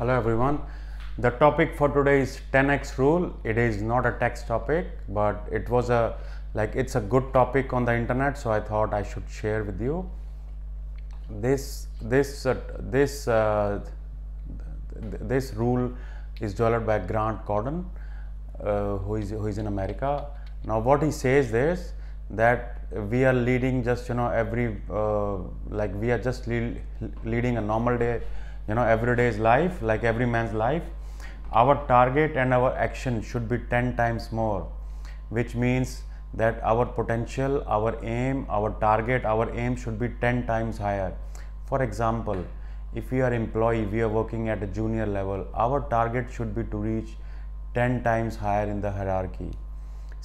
hello everyone the topic for today is 10x rule it is not a text topic but it was a like it's a good topic on the internet so i thought i should share with you this this uh, this uh, this rule is developed by grant cordon uh, who is who is in america now what he says is that we are leading just you know every uh, like we are just le leading a normal day you know everyday's life like every man's life our target and our action should be 10 times more which means that our potential our aim our target our aim should be 10 times higher for example if we are employee we are working at a junior level our target should be to reach 10 times higher in the hierarchy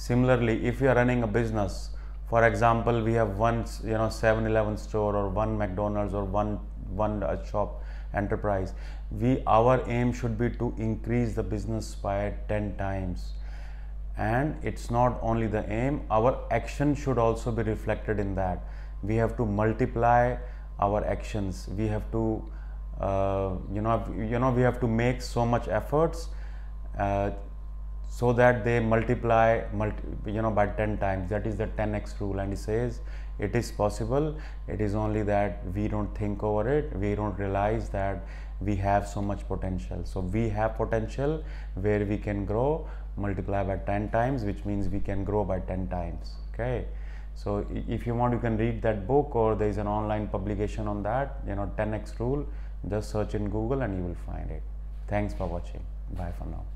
similarly if you are running a business for example we have one you know 7 eleven store or one mcdonald's or one one shop enterprise we our aim should be to increase the business by 10 times and it's not only the aim our action should also be reflected in that we have to multiply our actions we have to uh, you know you know we have to make so much efforts uh, so that they multiply multi, you know by 10 times that is the 10x rule and he says it is possible it is only that we don't think over it we don't realize that we have so much potential so we have potential where we can grow multiply by 10 times which means we can grow by 10 times okay so if you want you can read that book or there is an online publication on that you know 10x rule just search in google and you will find it thanks for watching bye for now